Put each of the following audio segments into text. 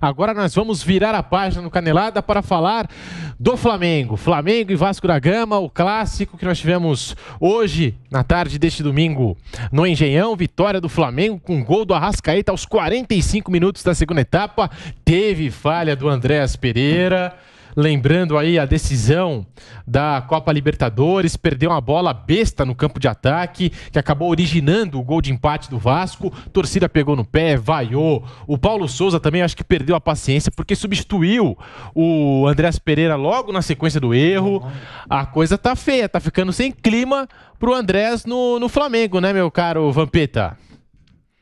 Agora nós vamos virar a página no Canelada para falar do Flamengo. Flamengo e Vasco da Gama, o clássico que nós tivemos hoje, na tarde deste domingo, no Engenhão. Vitória do Flamengo com gol do Arrascaeta aos 45 minutos da segunda etapa. Teve falha do Andréas Pereira lembrando aí a decisão da Copa Libertadores, perdeu uma bola besta no campo de ataque, que acabou originando o gol de empate do Vasco. torcida pegou no pé, vaiou. O Paulo Souza também acho que perdeu a paciência porque substituiu o Andrés Pereira logo na sequência do erro. A coisa tá feia, tá ficando sem clima pro Andrés no, no Flamengo, né, meu caro Vampeta?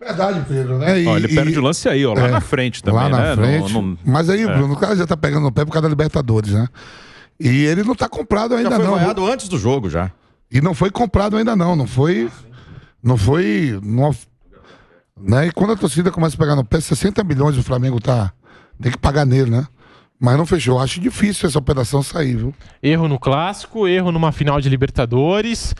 Verdade, Pedro, né? E, ó, ele perde o lance aí, ó, lá é, na frente também. Lá na né? frente. No, no... Mas aí, é. Bruno, o cara já tá pegando no pé por causa da Libertadores, né? E ele não tá comprado ainda, já foi não. antes do jogo já. E não foi comprado ainda, não. Não foi. Não foi. Não... Né? E quando a torcida começa a pegar no pé, 60 milhões o Flamengo tá. Tem que pagar nele, né? Mas não fechou. Acho difícil essa operação sair, viu? Erro no clássico, erro numa final de Libertadores.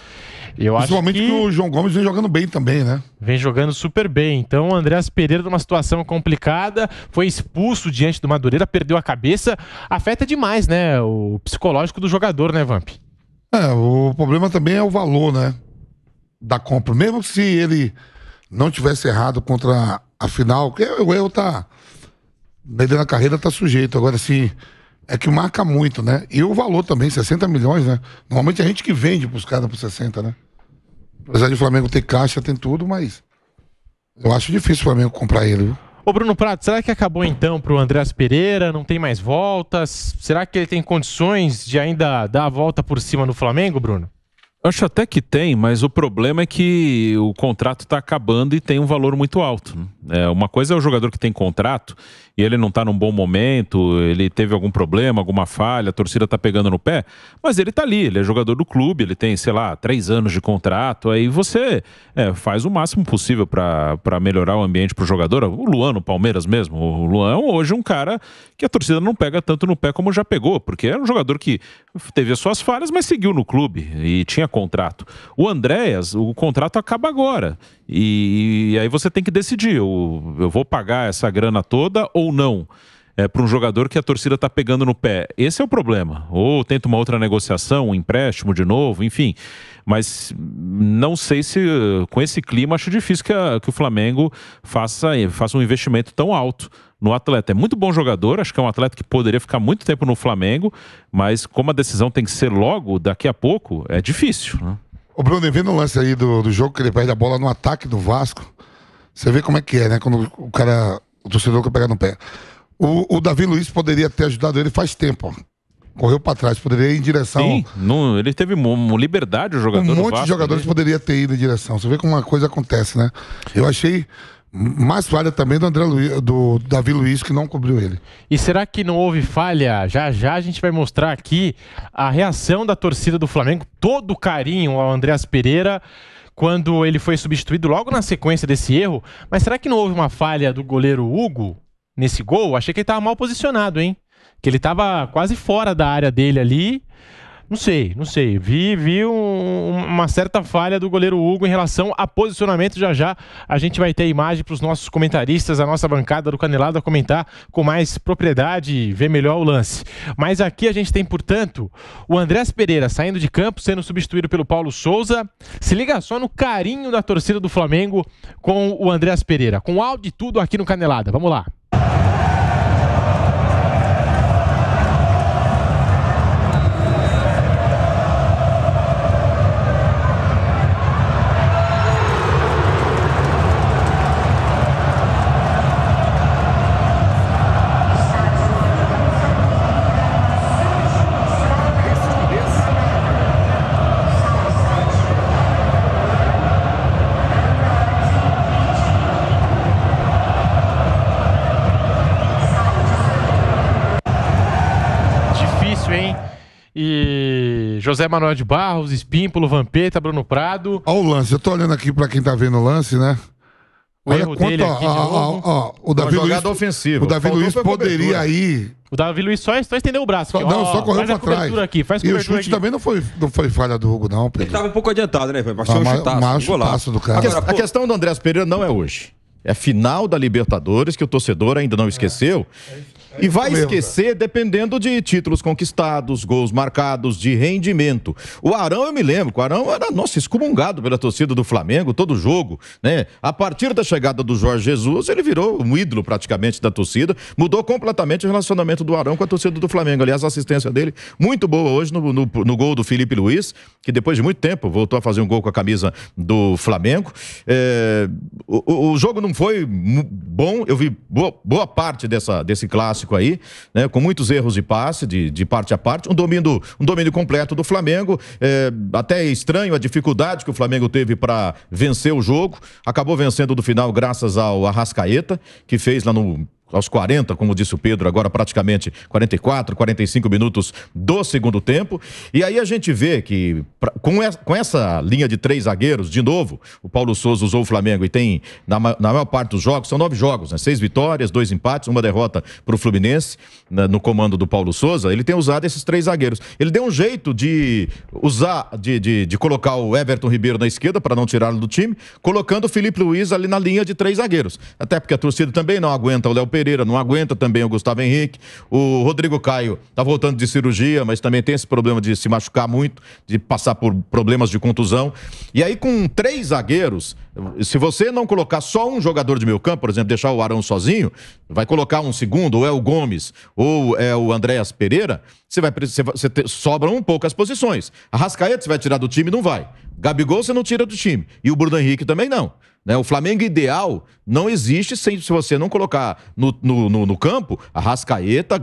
Eu Principalmente acho que... que o João Gomes vem jogando bem também, né? Vem jogando super bem. Então, o Andréas Pereira numa situação complicada, foi expulso diante do Madureira, perdeu a cabeça. Afeta demais, né? O psicológico do jogador, né, Vamp? É, o problema também é o valor, né? Da compra. Mesmo se ele não tivesse errado contra a final, o erro tá dele na carreira tá sujeito. Agora, assim, é que marca muito, né? E o valor também, 60 milhões, né? Normalmente a gente que vende para caras por 60, né? Apesar de o Flamengo ter caixa, tem tudo, mas eu acho difícil o Flamengo comprar ele, viu? Ô Bruno Prato, será que acabou então para o Andrés Pereira? Não tem mais voltas? Será que ele tem condições de ainda dar a volta por cima no Flamengo, Bruno? Acho até que tem, mas o problema é que o contrato está acabando e tem um valor muito alto. É, uma coisa é o jogador que tem contrato e ele não está num bom momento, ele teve algum problema, alguma falha, a torcida está pegando no pé, mas ele está ali, ele é jogador do clube, ele tem, sei lá, três anos de contrato, aí você é, faz o máximo possível para melhorar o ambiente para o jogador. O Luan, o Palmeiras mesmo, o Luan é hoje é um cara que a torcida não pega tanto no pé como já pegou, porque é um jogador que teve as suas falhas, mas seguiu no clube e tinha contrato. O Andréas, o contrato acaba agora. E, e aí você tem que decidir: eu, eu vou pagar essa grana toda ou não? é, para um jogador que a torcida está pegando no pé. Esse é o problema. Ou tenta uma outra negociação, um empréstimo de novo, enfim. Mas não sei se com esse clima acho difícil que, a, que o Flamengo faça, faça um investimento tão alto no atleta. É muito bom jogador, acho que é um atleta que poderia ficar muito tempo no Flamengo, mas como a decisão tem que ser logo, daqui a pouco, é difícil. Né? O Bruno, vendo o lance aí do, do jogo que ele perde a bola no ataque do Vasco, você vê como é que é, né? Quando o cara, o torcedor quer pegar no pé. O, o Davi Luiz poderia ter ajudado ele faz tempo, ó correu para trás, poderia ir em direção. Sim, no, ele teve liberdade, o jogador. Um monte Vasco, de jogadores né? poderia ter ido em direção. Você vê como uma coisa acontece, né? Eu achei mais falha também do André Luiz, do Davi Luiz que não cobriu ele. E será que não houve falha? Já já a gente vai mostrar aqui a reação da torcida do Flamengo, todo o carinho ao Andreas Pereira quando ele foi substituído logo na sequência desse erro. Mas será que não houve uma falha do goleiro Hugo? nesse gol, achei que ele estava mal posicionado, hein? Que ele estava quase fora da área dele ali. Não sei, não sei. Vi, vi um, uma certa falha do goleiro Hugo em relação a posicionamento. Já já a gente vai ter a imagem para os nossos comentaristas, a nossa bancada do Canelado a comentar com mais propriedade e ver melhor o lance. Mas aqui a gente tem, portanto, o Andrés Pereira saindo de campo, sendo substituído pelo Paulo Souza. Se liga só no carinho da torcida do Flamengo com o Andrés Pereira. Com áudio e tudo aqui no Canelada. Vamos lá. José Manuel de Barros, Espímpolo, Vampeta, Bruno Prado. Olha o lance, eu tô olhando aqui para quem tá vendo o lance, né? O Olha erro quanto, dele aqui ó, de novo. Ó, ó, o Davi Uma Luiz, O Davi Faltou Luiz poderia ir. O Davi Luiz só, só estendeu o braço. Só- não, ó, só correu para pra trás. Aqui, faz E o chute aqui. também não foi, não foi falha do Hugo, não, Ele tava um pouco adiantado, né? velho? Ah, um chutaço. do cara. A, questão do Andrés Pereira não é hoje. É final da Libertadores, que o torcedor ainda não esqueceu e vai esquecer dependendo de títulos conquistados, gols marcados, de rendimento. O Arão, eu me lembro, o Arão era, nossa, excomungado pela torcida do Flamengo, todo jogo, né? A partir da chegada do Jorge Jesus, ele virou um ídolo praticamente da torcida, mudou completamente o relacionamento do Arão com a torcida do Flamengo. Aliás, a assistência dele, muito boa hoje no, no, no gol do Felipe Luiz, que depois de muito tempo voltou a fazer um gol com a camisa do Flamengo. É, o, o, jogo não foi bom, eu vi boa, boa parte dessa, desse clássico clássico aí, né, com muitos erros de passe, de, de parte a parte. Um domínio, um domínio completo do Flamengo. É, até é estranho a dificuldade que o Flamengo teve para vencer o jogo. Acabou vencendo do final graças ao Arrascaeta, que fez lá no aos 40, como disse o Pedro, agora praticamente 44, 45 minutos do segundo tempo. E aí a gente vê que com, essa, com essa linha de três zagueiros, de novo, o Paulo Souza usou o Flamengo e tem, na, na maior parte dos jogos, são nove jogos, né? Seis vitórias, dois empates, uma derrota para o Fluminense, na, né, no comando do Paulo Souza, ele tem usado esses três zagueiros. Ele deu um jeito de usar, de, de, de colocar o Everton Ribeiro na esquerda para não tirá-lo do time, colocando o Felipe Luiz ali na linha de três zagueiros. Até porque a torcida também não aguenta o Léo Pedro Pereira não aguenta também o Gustavo Henrique. O Rodrigo Caio está voltando de cirurgia, mas também tem esse problema de se machucar muito, de passar por problemas de contusão. E aí, com três zagueiros, se você não colocar só um jogador de meio campo, por exemplo, deixar o Arão sozinho, vai colocar um segundo, ou é o Gomes, ou é o Andréas Pereira, você vai, você te, sobram um pouco as posições. A Rascaeta você vai tirar do time, não vai. Gabigol você não tira do time. E o Bruno Henrique também não. Né? O Flamengo ideal não existe sem, se você não colocar no, no, no, no campo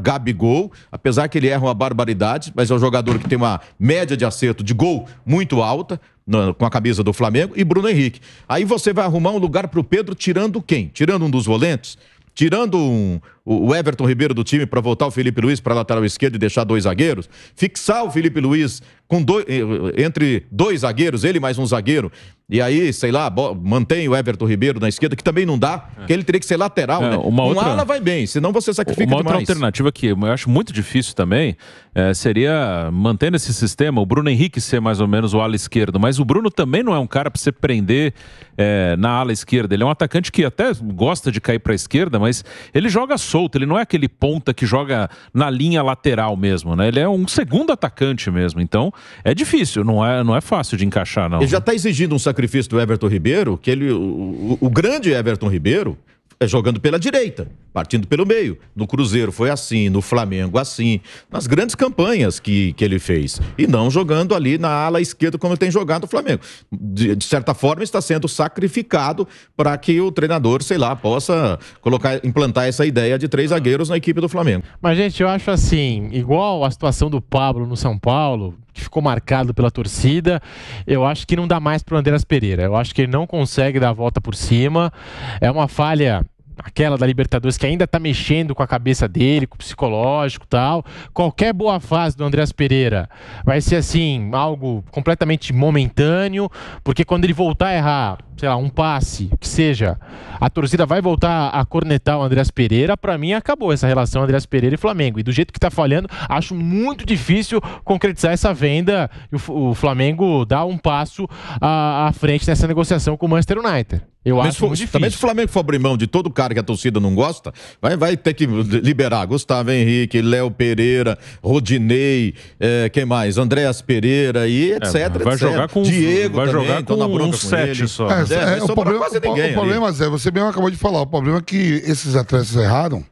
Gabigol, apesar que ele erra uma barbaridade, mas é um jogador que tem uma média de acerto de gol muito alta. No, com a camisa do Flamengo e Bruno Henrique. Aí você vai arrumar um lugar para o Pedro tirando quem? Tirando um dos volantes? tirando um, o Everton Ribeiro do time para voltar o Felipe Luiz para lateral esquerdo e deixar dois zagueiros, fixar o Felipe Luiz com dois, eh, entre dois zagueiros, ele mais um zagueiro, e aí, sei lá, mantém o Everton Ribeiro na esquerda, que também não dá, porque é. que ele teria que ser lateral, é, né? Uma um outra... ala vai bem, senão você sacrifica Uma demais. outra alternativa que eu acho muito difícil também é, seria, mantendo esse sistema, o Bruno Henrique ser mais ou menos o ala esquerdo, mas o Bruno também não é um cara para você prender é, na ala esquerda. Ele é um atacante que até gosta de cair para a esquerda, mas ele joga solto, ele não é aquele ponta que joga na linha lateral mesmo, né? Ele é um segundo atacante mesmo, então é difícil, não é, não é fácil de encaixar, não. Ele já está né? exigindo um sacrifício sacrifício do Everton Ribeiro, que ele, o, o, o grande Everton Ribeiro, é, jogando pela direita, partindo pelo meio. No Cruzeiro foi assim, no Flamengo assim, nas grandes campanhas que, que ele fez. E não jogando ali na ala esquerda como tem jogado o Flamengo. De, de certa forma, está sendo sacrificado para que o treinador, sei lá, possa colocar, implantar essa ideia de três zagueiros na equipe do Flamengo. Mas, gente, eu acho assim, igual a situação do Pablo no São Paulo, que ficou marcado pela torcida, eu acho que não dá mais para o Andreas Pereira. Eu acho que ele não consegue dar a volta por cima. É uma falha aquela da Libertadores que ainda tá mexendo com a cabeça dele, com o psicológico tal. Qualquer boa fase do Andreas Pereira vai ser assim, algo completamente momentâneo, porque quando ele voltar a errar, sei lá, um passe, que seja, a torcida vai voltar a cornetar o Andreas Pereira. Para mim acabou essa relação Andreas Pereira e Flamengo. E do jeito que tá falhando, acho muito difícil concretizar essa venda e o, Flamengo dar um passo à, à frente nessa negociação com o Manchester United. Eu Mas acho for, difícil. Também se o Flamengo for abrir mão de todo cara que a torcida não gosta, vai, vai ter que liberar Gustavo Henrique, Léo Pereira, Rodinei, é, quem mais? Andréas Pereira e é, etc, é, vai etc. Jogar com, Diego vai também, jogar com na um sete só. É, é, é o problema, quase ninguém o problema Zé, você mesmo acabou de falar, o problema é que esses atletas erraram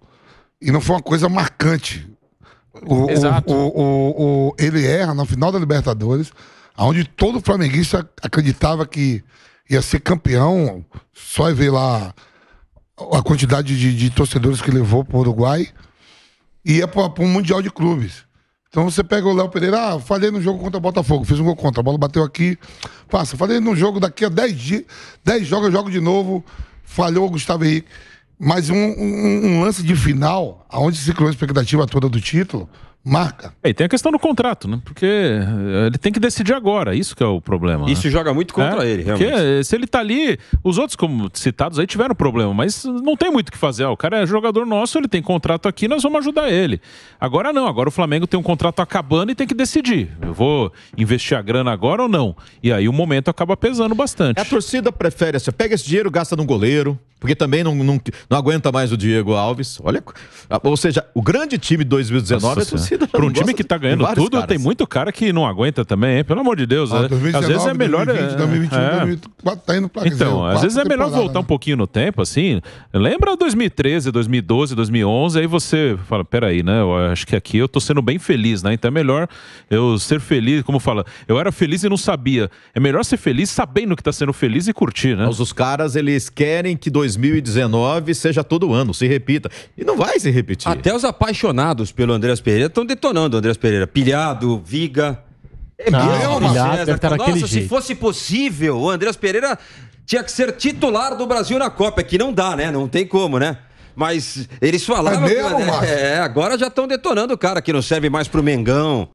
e não foi uma coisa marcante. O, Exato. O, o, ele erra na final da Libertadores, onde todo flamenguista acreditava que ia ser campeão, só ver lá a quantidade de, de torcedores que levou para o Uruguai, e ia para um Mundial de Clubes. Então você pega o Léo Pereira, ah, falei no jogo contra o Botafogo, fiz um gol contra, a bola bateu aqui, passa. Falei no jogo daqui a 10 dias, 10 jogos, eu jogo de novo, falhou o Gustavo Henrique. Mas um, um, um lance de final, onde se criou a expectativa toda do título, marca. É, e tem a questão do contrato, né? Porque eh, ele tem que decidir agora, isso que é o problema. Isso né? joga muito contra é, ele, realmente. Porque se ele tá ali, os outros como citados aí tiveram problema, mas não tem muito o que fazer. Ah, o cara é jogador nosso, ele tem contrato aqui, nós vamos ajudar ele. Agora não, agora o Flamengo tem um contrato acabando e tem que decidir. Eu vou investir a grana agora ou não? E aí o momento acaba pesando bastante. A torcida prefere, você assim, pega esse dinheiro, gasta num goleiro, porque também não, não, não, aguenta mais o Diego Alves. Olha, ah, ou seja, o grande time de 2019 Nossa, é torcida. Para um time que está ganhando tudo, caras. tem muito cara que não aguenta também, hein? pelo amor de Deus. Ah, 2019, né? às vezes é melhor. 2020, 2021, é... 2024, é. tá indo pra, então, dizer, às vezes é melhor voltar né? um pouquinho no tempo, assim. Lembra 2013, 2012, 2011, aí você fala: peraí, né? Eu acho que aqui eu tô sendo bem feliz, né? Então é melhor eu ser feliz, como fala, eu era feliz e não sabia. É melhor ser feliz sabendo que está sendo feliz e curtir, né? Mas os caras, eles querem que 2020 2019 seja todo ano, se repita. E não vai se repetir. Até os apaixonados pelo Andrés Pereira estão detonando o Andrés Pereira. Pilhado, Viga. É não, é mesmo, pilhado, César. Tá Nossa, se jeito. fosse possível, o Andrés Pereira tinha que ser titular do Brasil na Copa, é que não dá, né? Não tem como, né? Mas eles falaram. É, mesmo, é, é agora já estão detonando o cara que não serve mais pro Mengão.